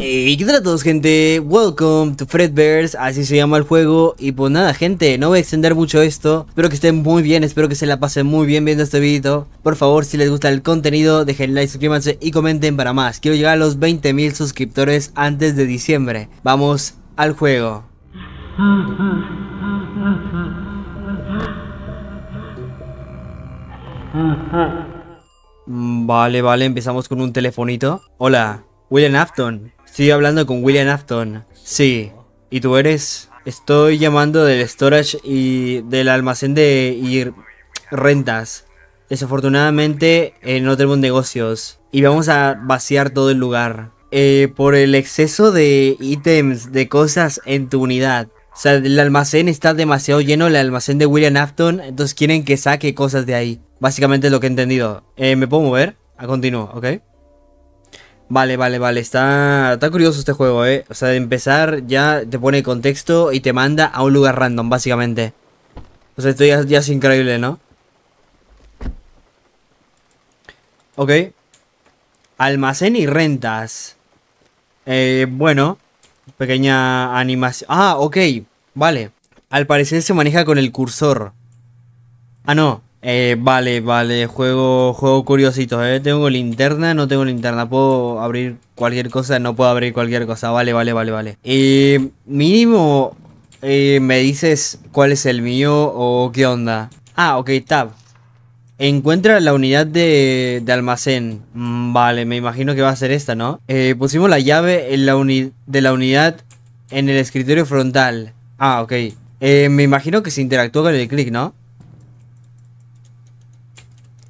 Eh, y ¿qué tal a todos gente? Welcome to Fredbears, así se llama el juego Y pues nada gente, no voy a extender mucho esto Espero que estén muy bien, espero que se la pasen muy bien viendo este video Por favor, si les gusta el contenido, dejen like, suscríbanse y comenten para más Quiero llegar a los 20.000 suscriptores antes de diciembre Vamos al juego Vale, vale, empezamos con un telefonito Hola, William Afton Estoy hablando con William Afton. Sí. ¿Y tú eres? Estoy llamando del storage y del almacén de rentas. Desafortunadamente eh, no tenemos negocios y vamos a vaciar todo el lugar. Eh, por el exceso de ítems, de cosas en tu unidad. O sea, el almacén está demasiado lleno, el almacén de William Afton, entonces quieren que saque cosas de ahí. Básicamente es lo que he entendido. Eh, ¿Me puedo mover? A ah, continuo, ¿ok? Vale, vale, vale, está, está curioso este juego, eh. O sea, de empezar ya te pone contexto y te manda a un lugar random, básicamente. O sea, esto ya, ya es increíble, ¿no? Ok. Almacén y rentas. Eh, bueno. Pequeña animación. Ah, ok. Vale. Al parecer se maneja con el cursor. Ah, no. Eh, vale, vale, juego, juego curiosito, eh. Tengo linterna, no tengo linterna, puedo abrir cualquier cosa, no puedo abrir cualquier cosa, vale, vale, vale, vale. Eh, mínimo, me dices cuál es el mío o qué onda. Ah, ok, tab. Encuentra la unidad de, almacén. Mm, vale, me imagino que va a ser esta, ¿no? pusimos la llave en la de la unidad en el escritorio frontal. Ah, ok. me imagino que se interactúa con el clic, ¿no?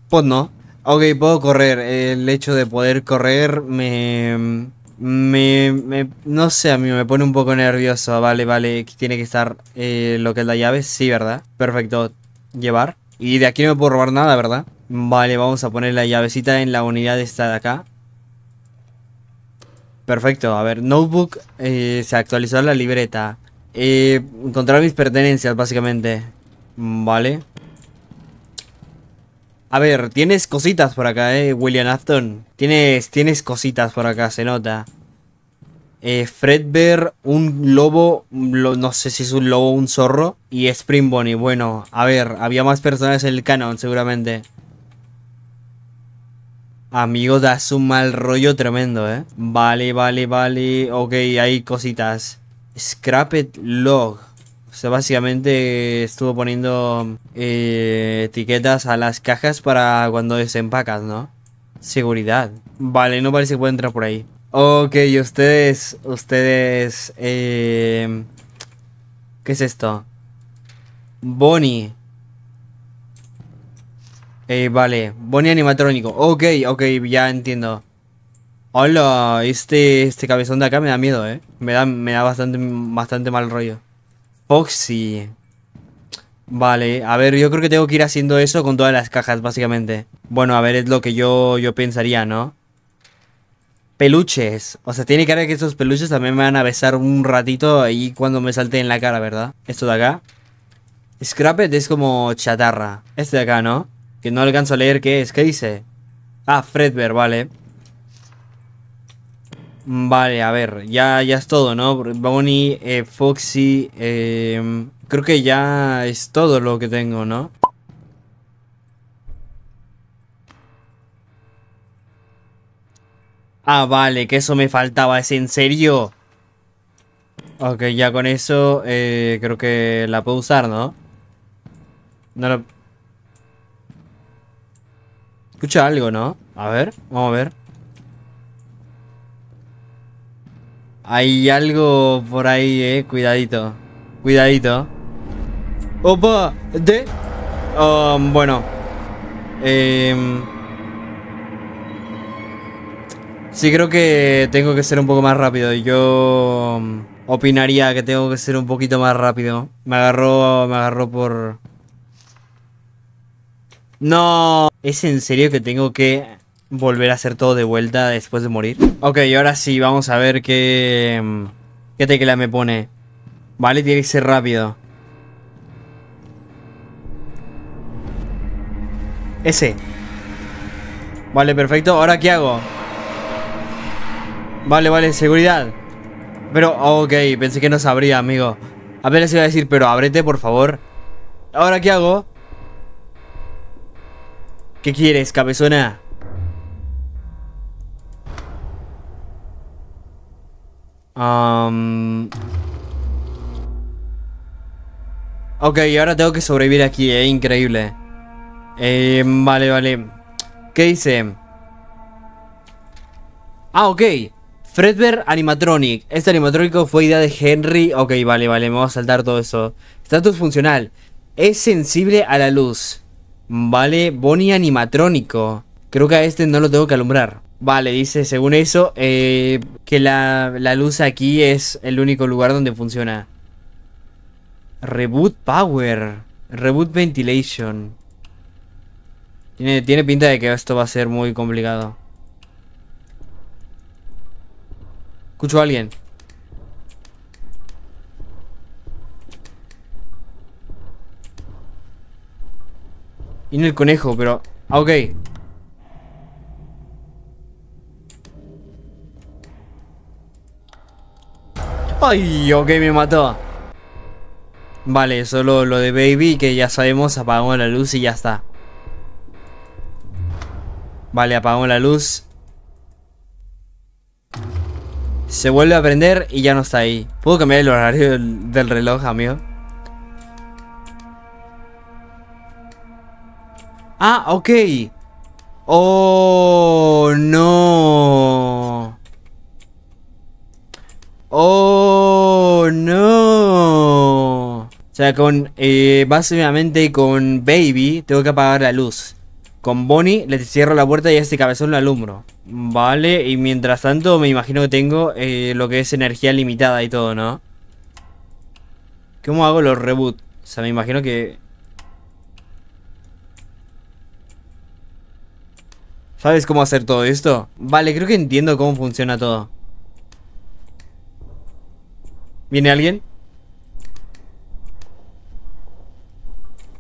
Pues no. Ok, puedo correr. El hecho de poder correr me, me, No sé, a mí me pone un poco nervioso. Vale, vale. Tiene que estar eh, lo que es la llave. Sí, ¿verdad? Perfecto. Llevar. Y de aquí no me puedo robar nada, ¿verdad? Vale, vamos a poner la llavecita en la unidad esta de acá. Perfecto, a ver, notebook, eh, se actualizó la libreta. Eh, encontrar mis pertenencias, básicamente. Vale. A ver, tienes cositas por acá, eh, William Afton. Tienes, tienes cositas por acá, se nota. Eh, Fredbear, un lobo, no sé si es un lobo o un zorro. Y Spring Bonnie, bueno, a ver, había más personajes en el canon seguramente. Amigo, das un mal rollo tremendo, ¿eh? Vale, vale, vale. Ok, hay cositas. Scrapped Log. O sea, básicamente estuvo poniendo eh, etiquetas a las cajas para cuando desempacas, ¿no? Seguridad. Vale, no parece que pueda entrar por ahí. Ok, ustedes, ustedes, em, ¿qué es esto? Bonnie. Eh, vale, Bonnie animatrónico. Ok, ok, ya entiendo. Hola, este, este cabezón de acá me da miedo, eh. Me da, me da bastante, bastante mal rollo. Foxy. Vale, a ver, yo creo que tengo que ir haciendo eso con todas las cajas, básicamente. Bueno, a ver, es lo que yo, yo pensaría, ¿no? Peluches. O sea, tiene cara que estos peluches también me van a besar un ratito ahí cuando me salte en la cara, ¿verdad? Esto de acá. Scrapped es como chatarra. Este de acá, ¿no? Que no alcanzo a leer qué es. ¿Qué dice? Ah, Fredbear, vale. Mm, vale, a ver, ya, ya es todo, ¿no? Bonnie, eh, Foxy, eh, creo que ya es todo lo que tengo, ¿no? Ah, vale, que eso me faltaba, ¿es en serio? Ok, ya con eso eh, creo que la puedo usar, ¿no? No lo... Escucha algo, ¿no? A ver, vamos a ver. Hay algo por ahí, eh. Cuidadito. Cuidadito. Opa, de. Um, bueno. Em, sí, creo que tengo que ser un poco más rápido. Yo um, opinaría que tengo que ser un poquito más rápido. Me agarró, me agarró por... No, ¿es en serio que tengo que volver a hacer todo de vuelta después de morir. Ok, ahora sí, vamos a ver qué, mm, qué tecla me pone. Vale, tiene que ser rápido. Ese. Vale, perfecto. ¿Ahora qué hago? Vale, vale, seguridad. Pero, ok, pensé que no sabría, amigo. Apenas iba a decir, pero ábrete, por favor. ¿Ahora qué hago? ¿Qué quieres, cabezona? Ok, ahora tengo que sobrevivir aquí, es eh, increíble. Em, vale, vale. ¿Qué dice? Ah, ok. Fredbear Animatronic. Este animatrónico fue idea de Henry. Ok, vale, vale, me voy a saltar todo eso. Estatus funcional. Es sensible a la luz. Vale, Bonnie animatrónico. Creo que a este no lo tengo que alumbrar. Vale, dice, según eso, eh, que la, luz aquí es el único lugar donde funciona. Reboot Power. Reboot Ventilation. Tiene, pinta de que esto va a ser muy complicado. Escucho a alguien. Y no el conejo, pero... Ah, ok. Ay, ok, me mató. Vale, solo lo de Baby, que ya sabemos, apagamos la luz y ya está. Vale, apagamos la luz. Se vuelve a prender y ya no está ahí. ¿Puedo cambiar el horario del, reloj, amigo? Ah, ok. Oh, no. O sea, con eh, básicamente con Baby tengo que apagar la luz. Con Bonnie le cierro la puerta y a este cabezón lo alumbro. Vale, y mientras tanto me imagino que tengo eh, lo que es energía limitada y todo, ¿no? ¿Cómo hago los reboot? O sea, me imagino que... ¿Sabes cómo hacer todo esto? Vale, creo que entiendo cómo funciona todo. ¿Viene alguien?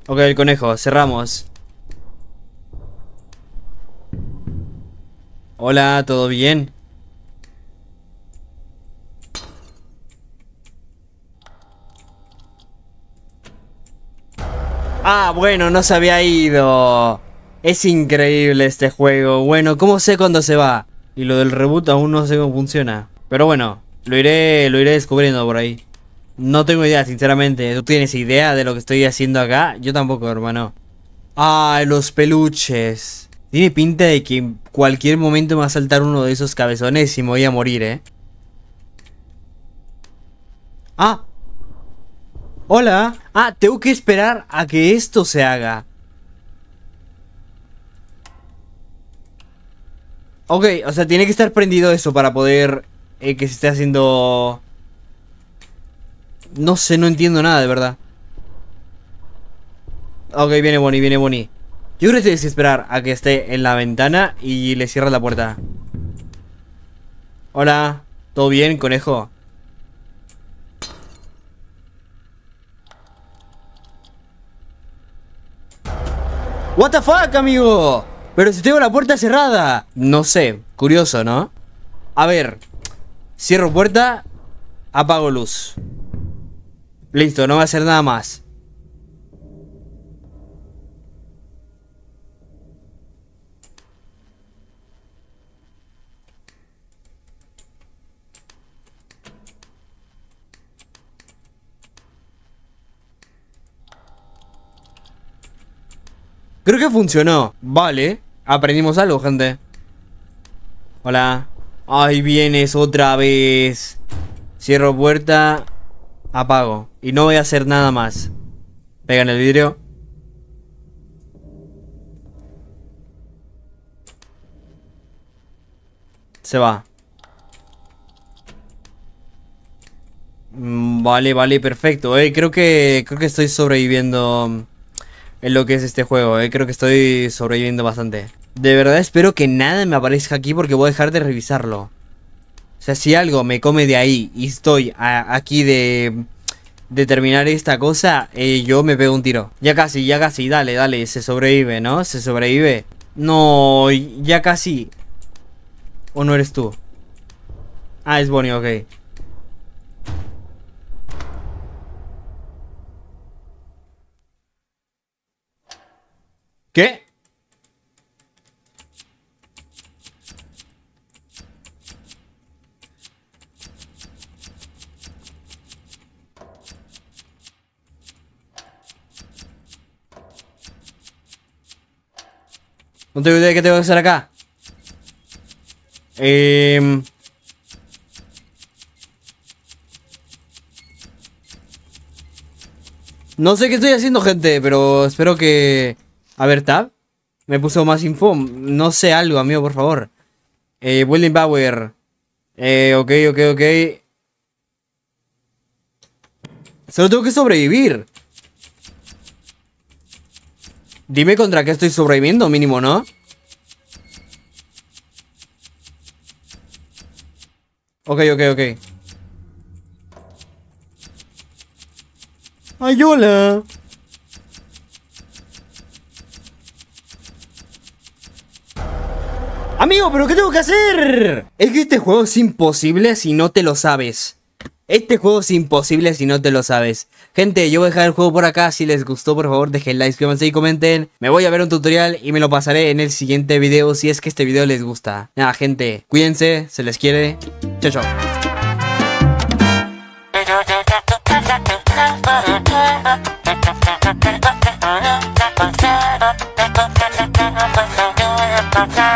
Ok, el conejo, cerramos. Hola, ¿todo bien? Ah, bueno, no se había ido. Es increíble este juego. Bueno, ¿cómo sé cuándo se va? Y lo del reboot aún no sé cómo funciona. Pero bueno, lo iré, lo iré descubriendo por ahí. No tengo idea, sinceramente. ¿Tú tienes idea de lo que estoy haciendo acá? Yo tampoco, hermano. Ah, los peluches. Tiene pinta de que en cualquier momento me va a saltar uno de esos cabezones y me voy a morir, ¿eh? Ah. Hola. Ah, tengo que esperar a que esto se haga. Ok, o sea, tiene que estar prendido eso para poder... Eh, que se esté haciendo... No sé, no entiendo nada, de verdad. Ok, viene Bonnie, viene Bonnie. Yo creo que tienes que esperar a que esté en la ventana y le cierras la puerta. Hola, ¿todo bien, conejo? What the fuck, amigo? Pero si tengo la puerta cerrada. No sé, curioso, ¿no? A ver, cierro puerta, apago luz. Listo, no va a hacer nada más. Creo que funcionó. Vale. Aprendimos algo, gente. Hola. Ahí vienes otra vez. Cierro puerta apago y no voy a hacer nada más. Pega en el vidrio. Se va. Mm, vale, vale, perfecto. Eh. creo que creo que estoy sobreviviendo mm, en lo que es este juego. Eh. Creo que estoy sobreviviendo bastante. De verdad espero que nada me aparezca aquí porque voy a dejar de revisarlo sea, si algo me come de ahí y estoy aquí de, terminar esta cosa, eh, yo me pego un tiro. Ya casi, ya casi, dale, dale, se sobrevive, ¿no? Se sobrevive. No, ya casi. ¿O no eres tú? Ah, es Bonnie, ok. ¿Qué? No tengo idea de qué tengo que hacer acá. Eh, no sé qué estoy haciendo, gente, pero espero que... A ver, Tab. Me puso más info. No sé algo, amigo, por favor. Eh, William Bauer. Eh, ok, ok, ok. Solo tengo que sobrevivir. Dime contra qué estoy sobreviviendo, mínimo, ¿no? Ok, ok, ok. ¡Ay, hola! Amigo, ¿pero qué tengo que hacer? Es que este juego es imposible si no te lo sabes. Este juego es imposible si no te lo sabes. Gente, yo voy a dejar el juego por acá. Si les gustó, por favor, dejen like, y comenten. Me voy a ver un tutorial y me lo pasaré en el siguiente video si es que este video les gusta. Nada, gente, cuídense, se les quiere. Chao, chao.